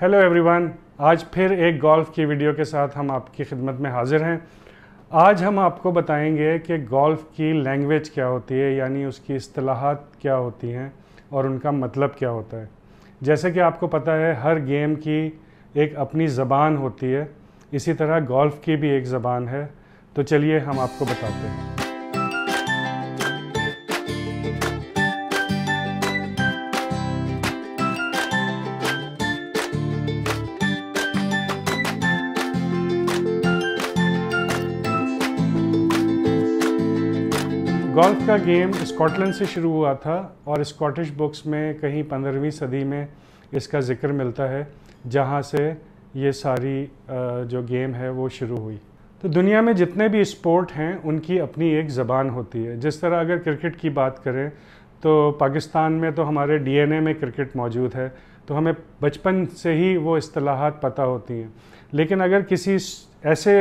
hello everyone आज फिर एक गोल्फ़ की वीडियो के साथ हम आपकी खिदमत में हाजिर हैं आज हम आपको बताएंगे कि गोल्फ़ की लैंग्वेज क्या होती है यानी उसकी असलाहत क्या होती हैं और उनका मतलब क्या होता है जैसे कि आपको पता है हर गेम की एक अपनी ज़बान होती है इसी तरह गोल्फ़ की भी एक ज़बान है तो चलिए हम आपको बताते हैं गोल्फ का गेम स्कॉटलैंड से शुरू हुआ था और स्कॉटिश बुक्स में कहीं पंद्रहवीं सदी में इसका जिक्र मिलता है जहाँ से ये सारी जो गेम है वो शुरू हुई तो दुनिया में जितने भी स्पोर्ट हैं उनकी अपनी एक ज़बान होती है जिस तरह अगर क्रिकेट की बात करें तो पाकिस्तान में तो हमारे डीएनए में क्रिकेट मौजूद है तो हमें बचपन से ही वो असलाहत पता होती हैं लेकिन अगर किसी ऐसे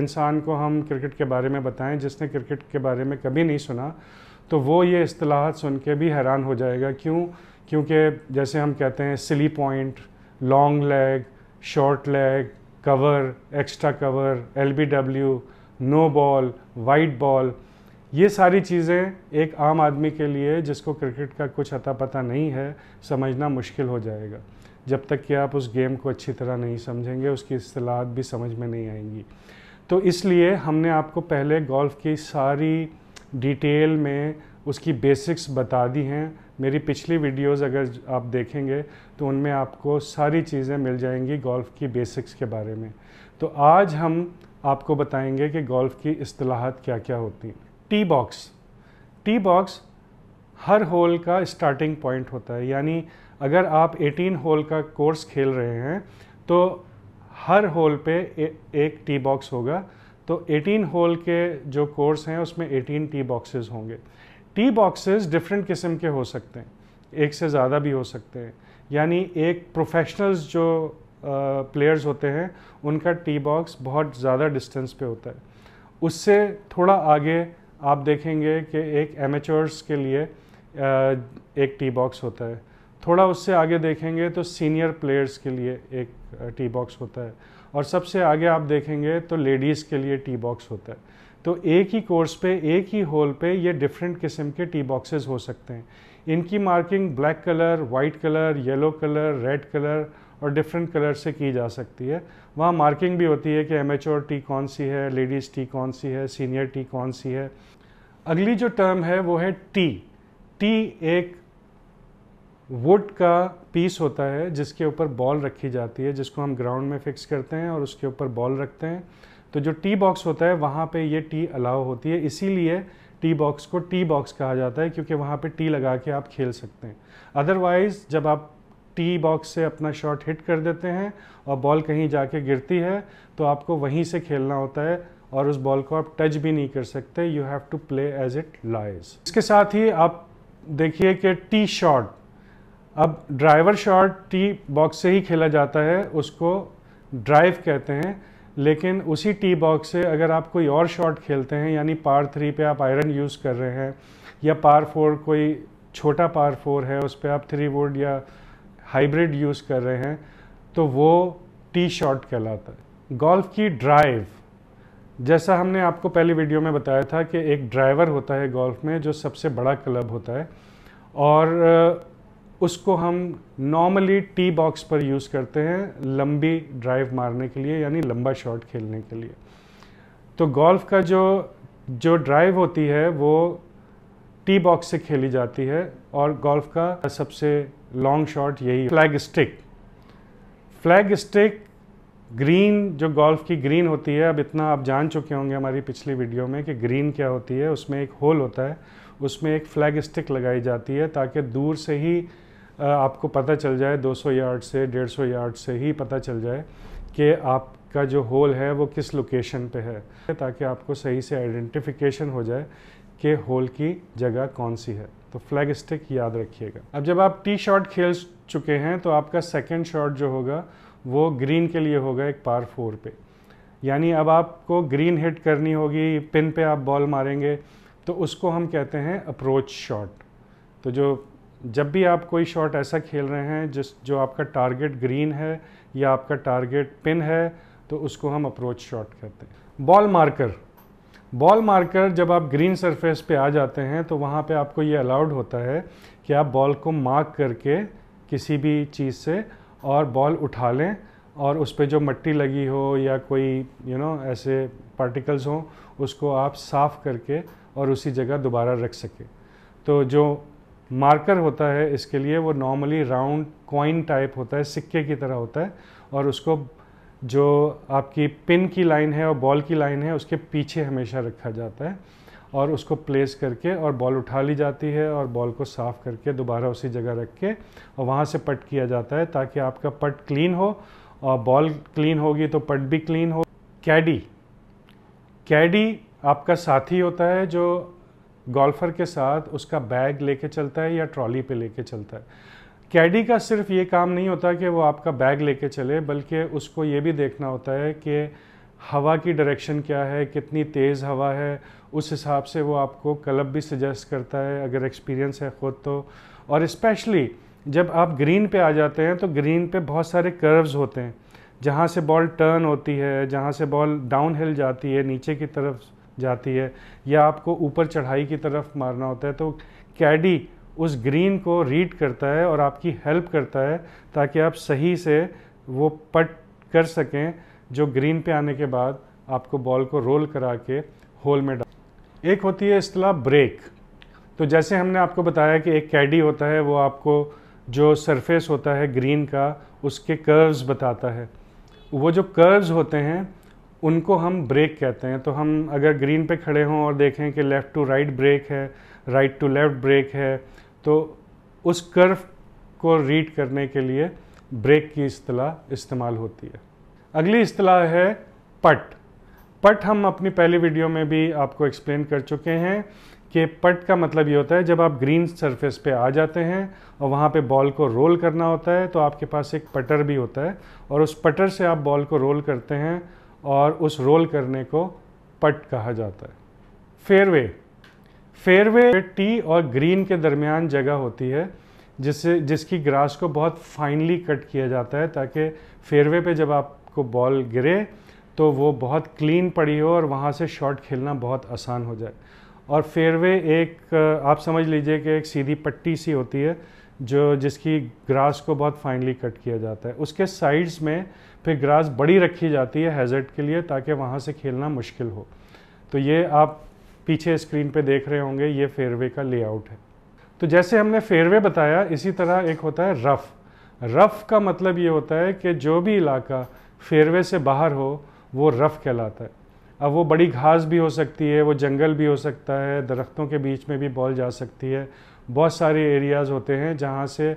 इंसान को हम क्रिकेट के बारे में बताएं जिसने क्रिकेट के बारे में कभी नहीं सुना तो वो ये असलाहत सुन के भी हैरान हो जाएगा क्यों क्योंकि जैसे हम कहते हैं silly point long leg short leg cover extra cover L B W no ball wide ball ये सारी चीज़ें एक आम आदमी के लिए जिसको क्रिकेट का कुछ अता पता नहीं है समझना मुश्किल हो जाएगा जब तक कि आप उस गेम को अच्छी तरह नहीं समझेंगे उसकी असलाहत भी समझ में नहीं आएंगी तो इसलिए हमने आपको पहले गोल्फ़ की सारी डिटेल में उसकी बेसिक्स बता दी हैं मेरी पिछली वीडियोस अगर आप देखेंगे तो उनमें आपको सारी चीज़ें मिल जाएंगी गोल्फ़ की बेसिक्स के बारे में तो आज हम आपको बताएंगे कि गोल्फ़ की असलाहत क्या क्या होती हैं टी बॉक्स टी बॉक्स हर होल का स्टार्टिंग पॉइंट होता है यानी अगर आप 18 होल का कोर्स खेल रहे हैं तो हर होल पे ए, एक टी बॉक्स होगा तो 18 होल के जो कोर्स हैं उसमें 18 टी बॉक्सेस होंगे टी बॉक्सेस डिफरेंट किस्म के हो सकते हैं एक से ज़्यादा भी हो सकते हैं यानी एक प्रोफेशनल्स जो प्लेयर्स होते हैं उनका टी बॉक्स बहुत ज़्यादा डिस्टेंस पे होता है उससे थोड़ा आगे आप देखेंगे कि एक एमेचर्स के लिए एक टी बॉक्स होता है थोड़ा उससे आगे देखेंगे तो सीनियर प्लेयर्स के लिए एक टी बॉक्स होता है और सबसे आगे आप देखेंगे तो लेडीज़ के लिए टी बॉक्स होता है तो एक ही कोर्स पे एक ही होल पे ये डिफरेंट किस्म के टी बॉक्सेस हो सकते हैं इनकी marking black colour white colour yellow colour red colour और डिफरेंट कलर से की जा सकती है वहाँ मार्किंग भी होती है कि एमेच्योर टी कौन सी है लेडीज़ टी कौन सी है सीनियर टी कौन सी है अगली जो टर्म है वो है टी टी एक वुड का पीस होता है जिसके ऊपर बॉल रखी जाती है जिसको हम ग्राउंड में फिक्स करते हैं और उसके ऊपर बॉल रखते हैं तो जो टी बॉक्स होता है वहाँ पे ये टी अलाउ होती है इसीलिए टी बॉक्स को टी बॉक्स कहा जाता है क्योंकि वहाँ पे टी लगा के आप खेल सकते हैं अदरवाइज़ जब आप टी बॉक्स से अपना शॉट हिट कर देते हैं और बॉल कहीं जाके गिरती है तो आपको वहीं से खेलना होता है और उस बॉल को आप टच भी नहीं कर सकते you have to play as it lies इसके साथ ही आप देखिए कि टी शॉट अब ड्राइवर शॉट टी बॉक्स से ही खेला जाता है उसको ड्राइव कहते हैं लेकिन उसी टी बॉक्स से अगर आप कोई और शॉट खेलते हैं यानी पार थ्री पे आप आयरन यूज़ कर रहे हैं या पार फोर कोई छोटा पार फोर है उस पर आप थ्री वुड या हाइब्रिड यूज़ कर रहे हैं तो वो टी शॉट कहलाता है गोल्फ की ड्राइव जैसा हमने आपको पहली वीडियो में बताया था कि एक ड्राइवर होता है गोल्फ में जो सबसे बड़ा क्लब होता है और उसको हम नॉर्मली टी बॉक्स पर यूज़ करते हैं लंबी ड्राइव मारने के लिए यानी लंबा शॉट खेलने के लिए तो गोल्फ का जो जो ड्राइव होती है वो टी बॉक्स से खेली जाती है और गोल्फ का सबसे लॉन्ग शॉट यही flag stick flag stick green जो गोल्फ की ग्रीन होती है अब इतना आप जान चुके होंगे हमारी पिछली वीडियो में कि ग्रीन क्या होती है उसमें एक होल होता है उसमें एक फ्लैग स्टिक लगाई जाती है ताकि दूर से ही आपको पता चल जाए 200 यार्ड से 150 यार्ड से ही पता चल जाए कि आपका जो होल है वो किस लोकेशन पे है ताकि आपको सही से आइडेंटिफिकेशन हो जाए के होल की जगह कौन सी है तो फ्लैग स्टिक याद रखिएगा अब जब आप टी शॉट खेल चुके हैं तो आपका सेकेंड शॉट जो होगा वो ग्रीन के लिए होगा एक पार फोर पे यानी अब आपको ग्रीन हिट करनी होगी पिन पे आप बॉल मारेंगे तो उसको हम कहते हैं अप्रोच शॉट तो जो जब भी आप कोई शॉट ऐसा खेल रहे हैं जिस जो आपका टारगेट ग्रीन है या आपका टारगेट पिन है तो उसको हम अप्रोच शॉट कहते हैं बॉल मार्कर बॉल मार्कर जब आप ग्रीन सरफेस पे आ जाते हैं तो वहाँ पे आपको ये अलाउड होता है कि आप बॉल को मार्क करके किसी भी चीज़ से और बॉल उठा लें और उस पर जो मट्टी लगी हो या कोई यू नो ऐसे पार्टिकल्स हों उसको आप साफ़ करके और उसी जगह दोबारा रख सकें तो जो मार्कर होता है इसके लिए वो नॉर्मली राउंड कॉइन टाइप होता है सिक्के की तरह होता है और उसको जो आपकी पिन की लाइन है और बॉल की लाइन है उसके पीछे हमेशा रखा जाता है और उसको प्लेस करके और बॉल उठा ली जाती है और बॉल को साफ़ करके दोबारा उसी जगह रख के और वहाँ से पट किया जाता है ताकि आपका पट क्लीन हो और बॉल क्लीन होगी तो पट भी क्लीन हो कैडी कैडी आपका साथी होता है जो गॉल्फ़र के साथ उसका बैग लेके चलता है या ट्रॉली पे लेके चलता है कैडी का सिर्फ ये काम नहीं होता कि वो आपका बैग लेके चले बल्कि उसको ये भी देखना होता है कि हवा की डायरेक्शन क्या है कितनी तेज़ हवा है उस हिसाब से वो आपको क्लब भी सजेस्ट करता है अगर एक्सपीरियंस है ख़ुद तो और इस्पेशली जब आप ग्रीन पे आ जाते हैं तो ग्रीन पे बहुत सारे कर्व्स होते हैं जहाँ से बॉल टर्न होती है जहाँ से बॉल डाउन हिल जाती है नीचे की तरफ जाती है या आपको ऊपर चढ़ाई की तरफ मारना होता है तो कैडी उस ग्रीन को रीड करता है और आपकी हेल्प करता है ताकि आप सही से वो पट कर सकें जो ग्रीन पे आने के बाद आपको बॉल को रोल करा के होल में डाल एक होती है असलाह ब्रेक तो जैसे हमने आपको बताया कि एक कैडी होता है वो आपको जो सरफेस होता है ग्रीन का उसके कर्व्स बताता है वो जो कर्व्स होते हैं उनको हम ब्रेक कहते हैं तो हम अगर ग्रीन पे खड़े हों और देखें कि लेफ़्ट टू राइट ब्रेक है राइट टू लेफ़्ट ब्रेक है तो उस कर्व को रीड करने के लिए ब्रेक की अतलाह इस्तेमाल होती है अगली अतलाह है पट पट हम अपनी पहली वीडियो में भी आपको एक्सप्लेन कर चुके हैं कि पट का मतलब ये होता है जब आप ग्रीन सरफेस पे आ जाते हैं और वहाँ पे बॉल को रोल करना होता है तो आपके पास एक पटर भी होता है और उस पटर से आप बॉल को रोल करते हैं और उस रोल करने को पट कहा जाता है फेयरवे फेयरवे टी और ग्रीन के दरमियान जगह होती है जिससे जिसकी ग्रास को बहुत फाइनली कट किया जाता है ताकि फेयरवे पे जब आपको बॉल गिरे तो वो बहुत क्लीन पड़ी हो और वहाँ से शॉट खेलना बहुत आसान हो जाए और फेयरवे एक आप समझ लीजिए कि एक सीधी पट्टी सी होती है जो जिसकी ग्रास को बहुत फाइनली कट किया जाता है उसके साइड्स में फिर ग्रास बड़ी रखी जाती है हैजर्ट के लिए ताकि वहाँ से खेलना मुश्किल हो तो ये आप पीछे स्क्रीन पे देख रहे होंगे ये फेयरवे का लेआउट है तो जैसे हमने फेयरवे बताया इसी तरह एक होता है रफ़ रफ़ का मतलब ये होता है कि जो भी इलाका फेयरवे से बाहर हो वो रफ़ कहलाता है अब वो बड़ी घास भी हो सकती है वो जंगल भी हो सकता है दरख्तों के बीच में भी बॉल जा सकती है बहुत सारे एरियाज़ होते हैं जहाँ से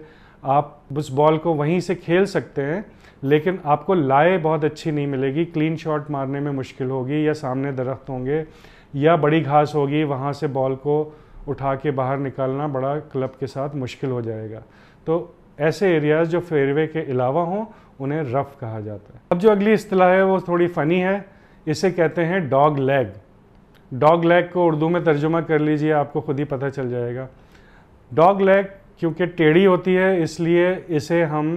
आप उस बॉल को वहीं से खेल सकते हैं लेकिन आपको लाए बहुत अच्छी नहीं मिलेगी क्लीन शॉट मारने में मुश्किल होगी या सामने दरख्त होंगे या बड़ी घास होगी वहाँ से बॉल को उठा के बाहर निकालना बड़ा क्लब के साथ मुश्किल हो जाएगा तो ऐसे एरियाज़ जो फेयरवे के अलावा हों उन्हें रफ़ कहा जाता है अब जो अगली असलाह है वो थोड़ी फ़नी है इसे कहते हैं डॉग लेग डॉग लेग को उर्दू में तर्जुमा कर लीजिए आपको खुद ही पता चल जाएगा डॉग लेग क्योंकि टेढ़ी होती है इसलिए इसे हम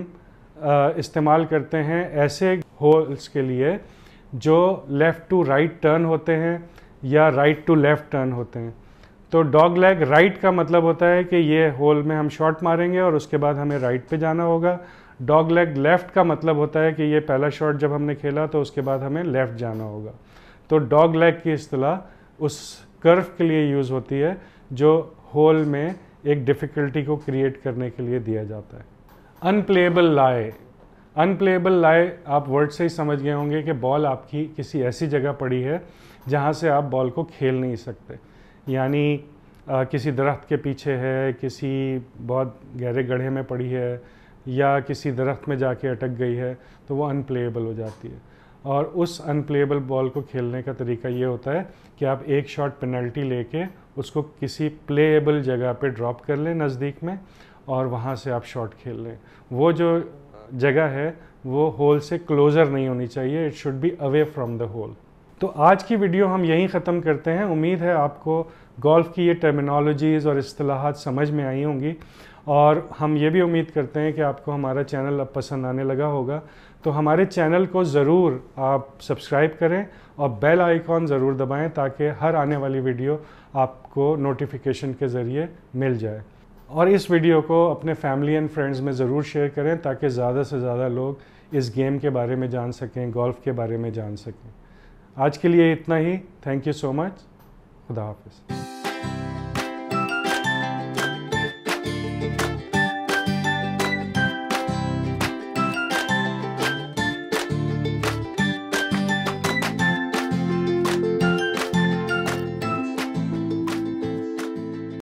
इस्तेमाल करते हैं ऐसे होल्स के लिए जो लेफ़्ट टू राइट टर्न होते हैं या राइट टू लेफ़्ट टर्न होते हैं तो डॉग लैग राइट का मतलब होता है कि ये होल में हम शॉट मारेंगे और उसके बाद हमें राइट पे जाना होगा डॉग लेग लेफ़्ट का मतलब होता है कि ये पहला शॉट जब हमने खेला तो उसके बाद हमें लेफ़्ट जाना होगा तो डॉग लेग की अतलाह उस कर्व के लिए यूज़ होती है जो होल में एक डिफ़िकल्टी को क्रिएट करने के लिए दिया जाता है अनप्लेबल लाए अनप्लेबल लाए आप वर्ड से ही समझ गए होंगे कि बॉल आपकी किसी ऐसी जगह पड़ी है जहाँ से आप बॉल को खेल नहीं सकते यानी किसी दरख्त के पीछे है किसी बहुत गहरे गढ़े में पड़ी है या किसी दरख्त में जाके अटक गई है तो वो अनप्लेबल हो जाती है और उस अनप्लेबल बॉल को खेलने का तरीका ये होता है कि आप एक शॉट पेनल्टी लेके उसको किसी प्लेएबल जगह पे ड्रॉप कर लें नज़दीक में और वहाँ से आप शॉट खेल लें वो जो जगह है वो होल से क्लोज़र नहीं होनी चाहिए it should be away from the hole तो आज की वीडियो हम यहीं ख़त्म करते हैं उम्मीद है आपको गोल्फ़ की ये टर्मिनोलॉजीज़ और असलाहत समझ में आई होंगी और हम ये भी उम्मीद करते हैं कि आपको हमारा चैनल अब पसंद आने लगा होगा तो हमारे चैनल को ज़रूर आप सब्सक्राइब करें और बेल आइकॉन ज़रूर दबाएं ताकि हर आने वाली वीडियो आपको नोटिफिकेशन के ज़रिए मिल जाए और इस वीडियो को अपने फैमिली एंड फ्रेंड्स में ज़रूर शेयर करें ताकि ज़्यादा से ज़्यादा लोग इस गेम के बारे में जान सकें गोल्फ़ के बारे में जान सकें आज के लिए इतना ही थैंक यू सो मच खुदा हाफिज़